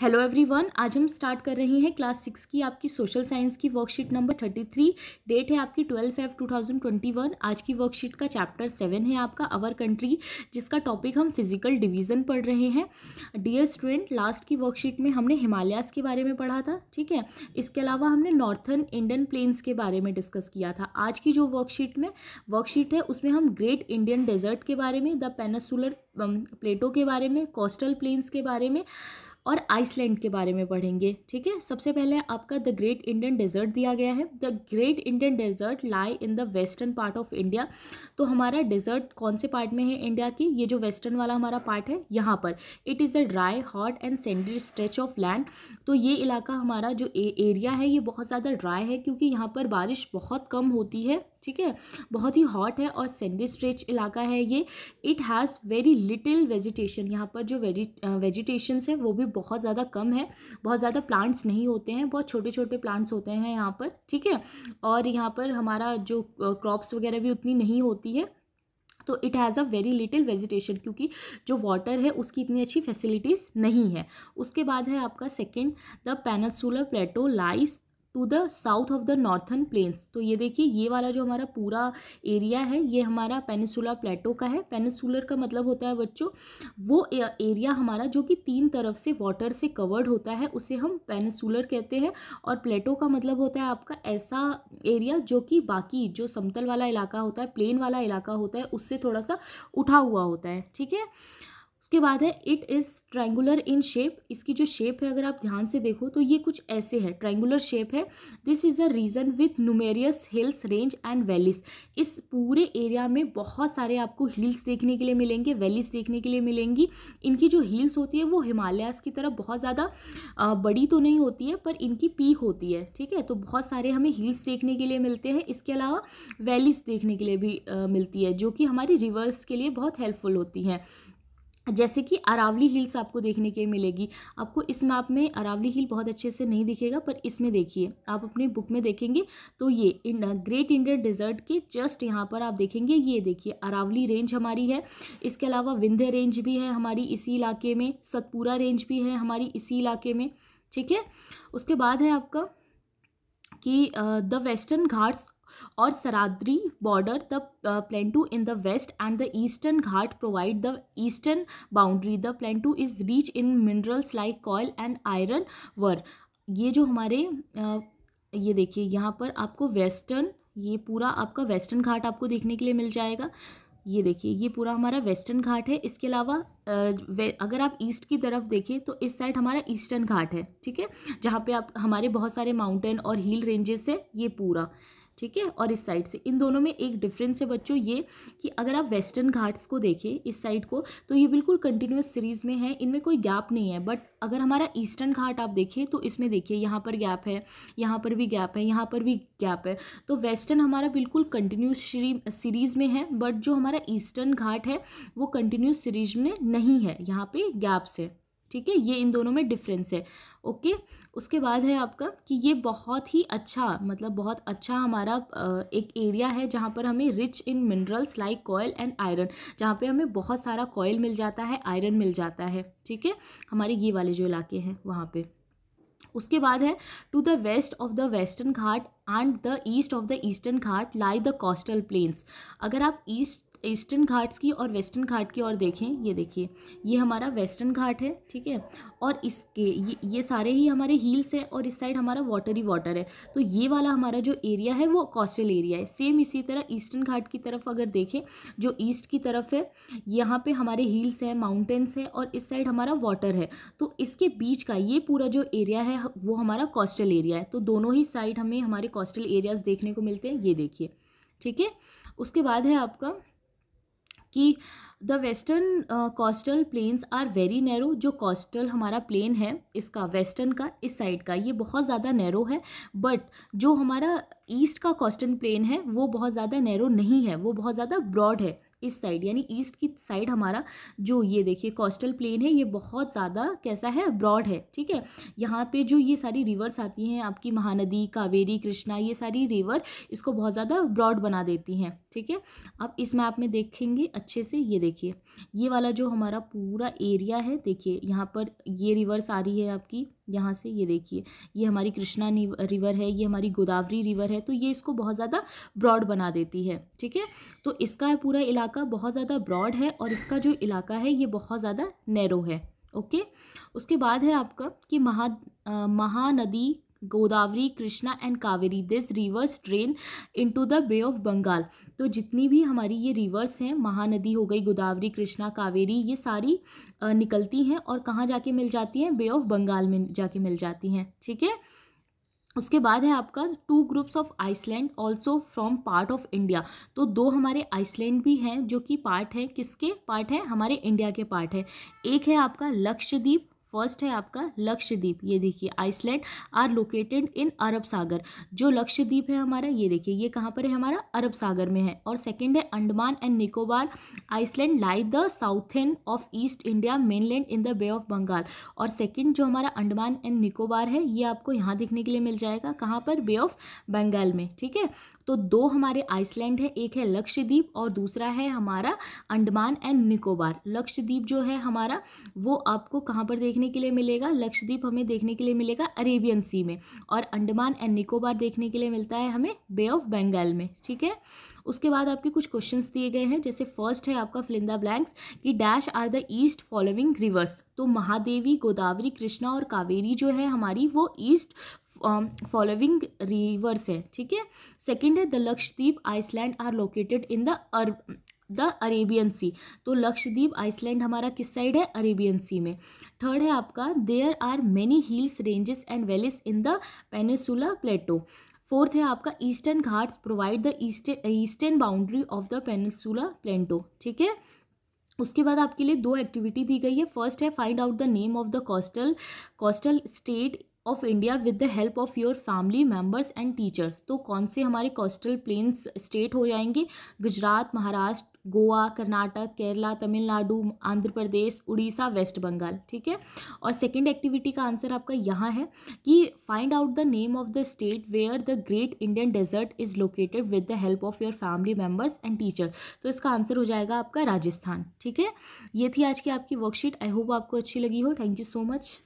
Hello everyone आज हम start कर रहे हैं क्लास सिक्स की आपकी सोशल साइंस की worksheet number thirty three date है आपकी twelve five two thousand twenty one आज की वर्कशीट का चैप्टर सेवन है आपका अवर कंट्री जिसका टॉपिक हम फिजिकल डिवीजन पढ़ रहे हैं डियर स्टूडेंट लास्ट की वर्कशीट में हमने हिमालयास के बारे में पढ़ा था ठीक है इसके अलावा हमने नॉर्थन इंडियन प्लेन्स के बारे में डिस्कस किया था आज की जो वर्कशीट में वर्कशीट है उसमें हम ग्रेट इंडियन डेजर्ट के बारे में द पेनासुलर प्लेटो के बारे में कोस्टल प्लेन्स के बारे में और आइसलैंड के बारे में पढ़ेंगे ठीक है सबसे पहले आपका द ग्रेट इंडियन डेजर्ट दिया गया है the great Indian desert lie in the western part of India तो हमारा डेजर्ट कौन से पार्ट में है इंडिया की ये जो वेस्टर्न वाला हमारा पार्ट है यहाँ पर it is a dry hot and sandy stretch of land तो ये इलाका हमारा जो ए, एरिया है ये बहुत ज़्यादा ड्राई है क्योंकि यहाँ पर बारिश बहुत कम होती है ठीक है बहुत ही हॉट है और सेंडी स्ट्रेच इलाका है ये it has very little vegetation यहाँ पर जो वेजिटेशन वेजिटेशंस है वो भी बहुत ज़्यादा कम है बहुत ज़्यादा प्लांट्स नहीं होते हैं बहुत छोटे छोटे प्लांट्स होते हैं यहाँ पर ठीक है और यहाँ पर हमारा जो क्रॉप्स वगैरह भी उतनी नहीं होती है तो it has a very little vegetation क्योंकि जो वाटर है उसकी इतनी अच्छी फैसिलिटीज़ नहीं है उसके बाद है आपका second the solar plateau lies to the south of the northern plains तो ये देखिए ये वाला जो हमारा पूरा एरिया है ये हमारा पेनिसुला प्लेटो का है पेनिसुलर का मतलब होता है बच्चों वो एरिया हमारा जो कि तीन तरफ से वाटर से कवर्ड होता है उसे हम पेनिसुलर कहते हैं और प्लेटो का मतलब होता है आपका ऐसा एरिया जो कि बाकी जो समतल वाला इलाका होता है प्लेन वाला इलाका होता है उससे थोड़ा सा उठा हुआ होता है ठीक है उसके बाद है it is triangular in shape इसकी जो शेप है अगर आप ध्यान से देखो तो ये कुछ ऐसे है ट्रैंगुलर शेप है this is a region with numerous hills range and valleys इस पूरे एरिया में बहुत सारे आपको हिल्स देखने के लिए मिलेंगे वैलीस देखने के लिए मिलेंगी इनकी जो हिल्स होती है वो हिमालयास की तरफ बहुत ज़्यादा बड़ी तो नहीं होती है पर इनकी पीक होती है ठीक है तो बहुत सारे हमें हिल्स देखने के लिए मिलते हैं इसके अलावा वैलीस देखने के लिए भी आ, मिलती है जो कि हमारी रिवर्स के लिए बहुत हेल्पफुल होती हैं जैसे कि अरावली हिल्स आपको देखने के मिलेगी आपको इस मैप में अरावली हिल बहुत अच्छे से नहीं दिखेगा पर इसमें देखिए आप अपने बुक में देखेंगे तो ये इन ग्रेट इंडियन डिजर्ट के जस्ट यहाँ पर आप देखेंगे ये देखिए अरावली रेंज हमारी है इसके अलावा विंध्य रेंज भी है हमारी इसी इलाके में सतपुरा रेंज भी है हमारी इसी इलाके में ठीक है उसके बाद है आपका कि द वेस्टर्न घाट्स और सरादरी border the plateau in the west and the eastern Ghat provide the eastern boundary the the plateau is rich in minerals like coal and iron वर ये जो हमारे uh, ये देखिए यहाँ पर आपको वेस्टर्न ये पूरा आपका वेस्टर्न घाट आपको देखने के लिए मिल जाएगा ये देखिए ये पूरा हमारा वेस्टर्न घाट है इसके अलावा uh, अगर आप ईस्ट की तरफ देखें तो इस साइड हमारा ईस्टर्न घाट है ठीक है जहाँ पे आप हमारे बहुत सारे माउंटेन और हिल रेंजेस है ये पूरा ठीक है और इस साइड से इन दोनों में एक डिफरेंस है बच्चों ये कि अगर आप वेस्टर्न घाट्स को देखें इस साइड को तो ये बिल्कुल कंटिन्यूस सीरीज़ में है इनमें कोई गैप नहीं है बट अगर हमारा ईस्टर्न घाट आप देखें तो इसमें देखिए यहाँ पर गैप है यहाँ पर भी गैप है यहाँ पर भी गैप है तो वेस्टर्न हमारा बिल्कुल कंटिन्यूस सीरीज़ में है बट जो हमारा ईस्टर्न घाट है वो कंटिन्यूस सीरीज में नहीं है यहाँ पर गैप्स है ठीक है ये इन दोनों में डिफरेंस है ओके उसके बाद है आपका कि ये बहुत ही अच्छा मतलब बहुत अच्छा हमारा एक एरिया है जहाँ पर हमें rich in minerals like coal and iron जहाँ पे हमें बहुत सारा कॉयल मिल जाता है आयरन मिल जाता है ठीक है हमारे ये वाले जो इलाके हैं वहाँ पे उसके बाद है to the west of the western Ghat and the east of the eastern Ghat lie the coastal plains अगर आप ईस्ट ईस्टर्न घाट्स की और वेस्टर्न घाट की और देखें ये देखिए ये हमारा वेस्टर्न घाट है ठीक है और इसके ये ये सारे ही हमारे हील्स हैं और इस साइड हमारा वाटर ही वाटर है तो ये वाला हमारा जो एरिया है वो कॉस्टल एरिया है सेम इसी तरह ईस्टर्न घाट की तरफ अगर देखें जो ईस्ट की तरफ है यहाँ पर हमारे हील्स हैं माउंटेन्स हैं और इस साइड हमारा वाटर है तो इसके बीच का ये पूरा जो एरिया है वो हमारा कॉस्टल एरिया है तो दोनों ही साइड हमें हमारे कॉस्टल एरियाज़ देखने को मिलते हैं ये देखिए ठीक है उसके बाद है आपका कि the western coastal plains are very narrow जो कोस्टल हमारा प्लेन है इसका वेस्टर्न का इस साइड का ये बहुत ज़्यादा नैरो है बट जो हमारा ईस्ट का कोस्टल प्लेन है वो बहुत ज़्यादा नैरो नहीं है वो बहुत ज़्यादा ब्रॉड है इस साइड यानी ईस्ट की साइड हमारा जो ये देखिए कोस्टल प्लेन है ये बहुत ज़्यादा कैसा है ब्रॉड है ठीक है यहाँ पे जो ये सारी रिवर्स आती हैं आपकी महानदी कावेरी कृष्णा ये सारी रिवर इसको बहुत ज़्यादा ब्रॉड बना देती हैं ठीक है अब इस मैप में देखेंगे अच्छे से ये देखिए ये वाला जो हमारा पूरा एरिया है देखिए यहाँ पर ये रिवर्स आ रही है आपकी यहाँ से ये देखिए ये हमारी कृष्णा रिवर है ये हमारी गोदावरी रिवर है तो ये इसको बहुत ज़्यादा ब्रॉड बना देती है ठीक है तो इसका पूरा इलाका बहुत ज़्यादा ब्रॉड है और इसका जो इलाका है ये बहुत ज़्यादा नैरो है ओके उसके बाद है आपका कि Maha Mahanadi Godavari Krishna and Kaveri this rivers drain into the Bay of Bengal तो जितनी भी हमारी ये रिवर्स हैं महानदी हो गई गोदावरी कृष्णा कावेरी ये सारी निकलती हैं और कहाँ जाके मिल जाती हैं बे ऑफ बंगाल में जाके मिल जाती हैं ठीक है ठीके? उसके बाद है आपका two groups of island also from part of India तो दो हमारे आइसलैंड भी हैं जो कि पार्ट है किसके पार्ट है हमारे इंडिया के पार्ट है एक है आपका लक्षद्वीप फर्स्ट है आपका लक्षद्वीप ये देखिए आइसलैंड आर लोकेटेड इन अरब सागर जो लक्षद्वीप है हमारा ये देखिए ये कहाँ पर है हमारा अरब सागर में है और सेकंड है Andaman and Nicobar island lie the southern of east India mainland in the Bay of Bengal और सेकंड जो हमारा अंडमान एंड निकोबार है ये आपको यहाँ देखने के लिए मिल जाएगा कहाँ पर बे ऑफ बंगाल में ठीक है तो दो हमारे आइसलैंड है एक है लक्षद्वीप और दूसरा है हमारा अंडमान एंड निकोबार लक्षद्वीप जो है हमारा वो आपको कहाँ पर देखने देखने के लिए मिलेगा लक्षद्वीप हमें देखने के लिए मिलेगा अरेबियन सी में और अंडमान एंड निकोबार देखने के लिए मिलता है हमें बे ऑफ बंगाल में ठीक है उसके बाद आपके कुछ क्वेश्चंस दिए गए हैं जैसे फर्स्ट है आपका फिलिंदा ब्लैंक्स कि dash are the east following rivers तो महादेवी गोदावरी कृष्णा और कावेरी जो है हमारी वो ईस्ट फॉलोइंग रिवर्स है ठीक है सेकेंड है the Lakshadweep island are located in the the Arabian sea तो लक्षद्वीप आइसलैंड हमारा किस साइड है अरेबियन सी में थर्ड है आपका there are many hills ranges and valleys in the peninsula plateau fourth है आपका eastern Ghats provide the eastern boundary of the peninsula plateau ठीक है उसके बाद आपके लिए दो एक्टिविटी दी गई है फर्स्ट है find out the name of the coastal coastal state of India with the help of your family members and teachers तो कौन से हमारे कोस्टल प्लेन्स स्टेट हो जाएंगे गुजरात महाराष्ट्र गोवा कर्नाटक केरला तमिलनाडु आंध्र प्रदेश उड़ीसा वेस्ट बंगाल ठीक है और सेकेंड एक्टिविटी का आंसर आपका यहाँ है कि find out the name of the state where the great Indian desert is located with the help of your family members and teachers तो इसका आंसर हो जाएगा आपका राजस्थान ठीक है ये थी आज की आपकी वर्कशीट आई होप आपको अच्छी लगी हो थैंक यू सो मच